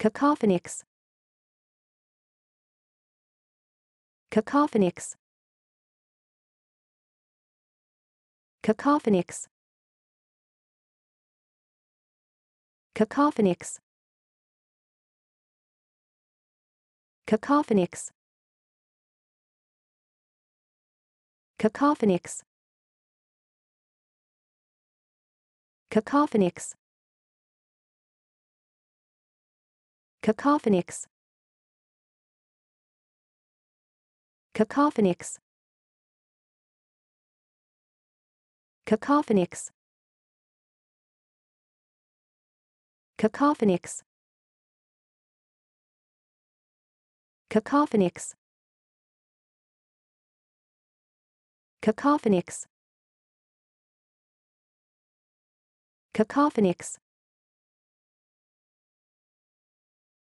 Cacophonics. Cacophonics. Cacophonics. Cacophonics. Cacophonics. Cacophonics. Cacophonics. Cacophonics. Cacophonics. Cacophonics. Cacophonics. Cacophonics. Cacophonics. Cacophonics.